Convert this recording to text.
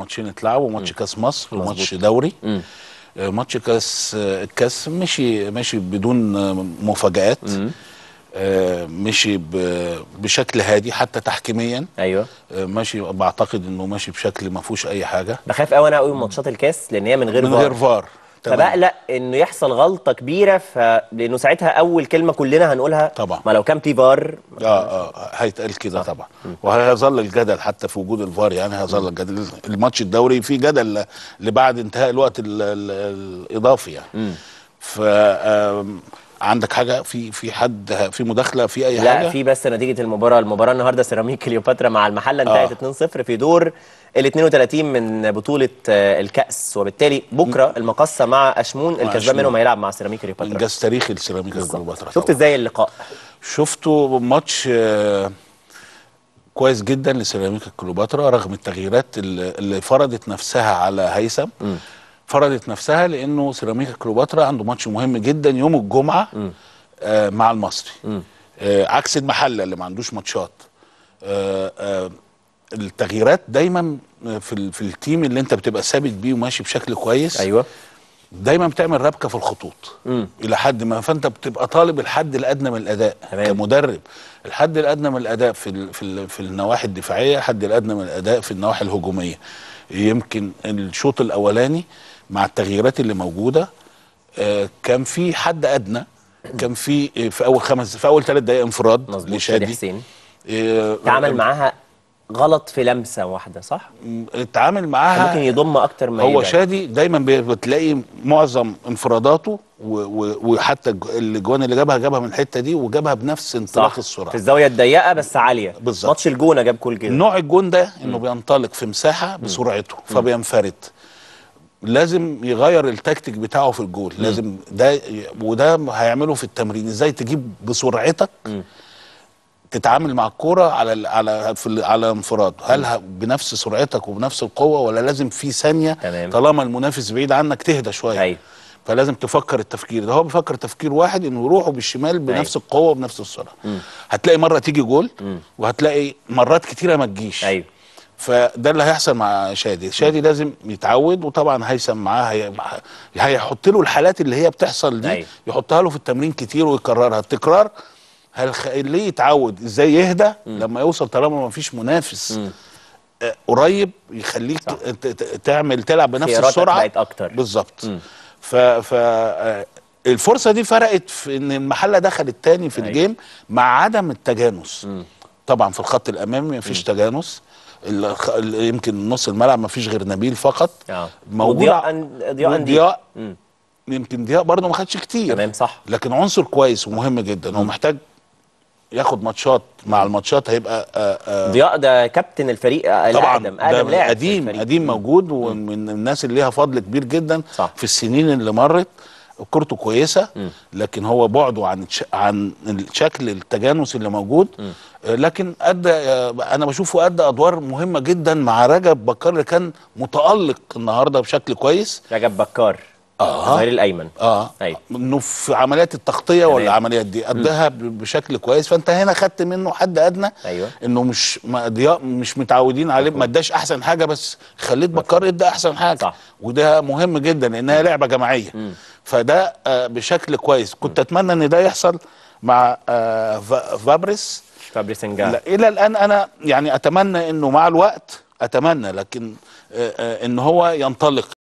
ماتشين اتلعبوا ماتش كاس مصر وماتش دوري آه، ماتش كاس الكاس آه، مشي مشي بدون آه، مفاجآت مشي بشكل هادي حتى تحكيميا ايوه ماشي بعتقد انه ماشي بشكل ما فيهوش اي حاجه بخاف قوي انا قوي من ماتشات الكاس لان هي من غير من فار. غير فار فبقلق انه يحصل غلطه كبيره ف... لانه ساعتها اول كلمه كلنا هنقولها طبعا ما لو كان في فار اه اه هيتقال كده آه. طبعا وهيظل الجدل حتى في وجود الفار يعني هيظل الجدل الماتش الدوري في جدل لبعد انتهاء الوقت الاضافي يعني ف عندك حاجه في في حد في مداخله في اي لا حاجه لا في بس نتيجه المباراه المباراه النهارده سيراميك كليوباترا مع المحله آه. انتهت آه. 2-0 في دور ال 32 من بطوله آه، الكاس وبالتالي بكره المقصه مع اشمون الكسبان منهم هيلعب مع سيراميك كليوباترا انجاز تاريخي لسيراميك كليوباترا شفت ازاي اللقاء شفته ماتش آه، كويس جدا لسيراميكا كليوباترا رغم التغييرات اللي فرضت نفسها على هيثم فرضت نفسها لانه سيراميكا كليوباترا عنده ماتش مهم جدا يوم الجمعه آه مع المصري م. آه عكس المحله اللي ما عندوش ماتشات آه آه التغييرات دايما آه، في في التيم اللي انت بتبقى ثابت بيه وماشي بشكل كويس ايوه دايما بتعمل ربكه في الخطوط م. الى حد ما فانت بتبقى طالب الحد الادنى من الاداء همان. كمدرب الحد الادنى من الاداء في الـ في الـ في النواحي الدفاعيه الحد الادنى من الاداء في النواحي الهجوميه يمكن الشوط الاولاني مع التغييرات اللي موجوده آه، كان في حد ادنى كان في آه، في اول خمس في اول ثلاث دقائق انفراد لشادي حسين آه، تعامل معاها غلط في لمسه واحده صح؟ اتعامل معاها ممكن يضم اكتر ما هو يبقى. شادي دايما بتلاقي معظم انفراداته وحتى الاجوان اللي جابها جابها من الحته دي وجابها بنفس انطلاق السرعه في الزاويه الضيقه بس عاليه بالظبط ماتش الجونه جاب كل كده نوع الجون ده انه م. بينطلق في مساحه بسرعته م. فبينفرد لازم يغير التكتيك بتاعه في الجول لازم ده وده هيعمله في التمرين ازاي تجيب بسرعتك م. تتعامل مع الكوره على على في على انفراد هل بنفس سرعتك وبنفس القوه ولا لازم في ثانيه تمام. طالما المنافس بعيد عنك تهدى شويه أيوه. فلازم تفكر التفكير ده هو بيفكر تفكير واحد انه يروحوا بالشمال بنفس أيوه. القوه وبنفس السرعه هتلاقي مره تيجي جول م. وهتلاقي مرات كتيره ما تجيش ايوه فده اللي هيحصل مع شادي شادي لازم يتعود وطبعا هيسم معاه هي... هيحط له الحالات اللي هي بتحصل دي أيوه. يحطها له في التمرين كتير ويكررها التكرار هل ليه يتعود ازاي يهدى لما يوصل طالما ما فيش منافس م. آه، قريب يخليك تعمل تلعب بنفس السرعه بالظبط ف ف آه، الفرصه دي فرقت في ان المحله دخلت تاني في أيوة. الجيم مع عدم التجانس مم. طبعا في الخط الامامي ما فيش تجانس يمكن نص الملعب ما فيش غير نبيل فقط آه. موجود ضياء ضياء يمكن ضياء برضه ما خدش كتير تمام صح لكن عنصر كويس ومهم جدا هو محتاج ياخد ماتشات مع الماتشات هيبقى ضياء آه، آه، آه، ده كابتن الفريق طبعا اقدم اقدم لاعب قديم قديم موجود ومن الناس اللي ليها فضل كبير جدا صح. في السنين اللي مرت كورته كويسه م. لكن هو بعده عن عن الشكل التجانس اللي موجود م. لكن ادى انا بشوفه ادى ادوار مهمه جدا مع رجب بكار اللي كان متالق النهارده بشكل كويس رجب بكار اه الظهير الايمن اه أيوة. انه في عمليات التغطيه تمام. ولا العمليات دي قدها بشكل كويس فانت هنا خدت منه حد ادنى ايوه انه مش ضياء مش متعودين عليه ما اداش احسن حاجه بس خليت بكار ادى احسن حاجه صح. وده مهم جدا لانها لعبه جماعيه م. فده آه بشكل كويس كنت م. اتمنى ان ده يحصل مع آه فابريس فابريس انجا الى الان انا يعني اتمنى انه مع الوقت اتمنى لكن آه, آه، ان هو ينطلق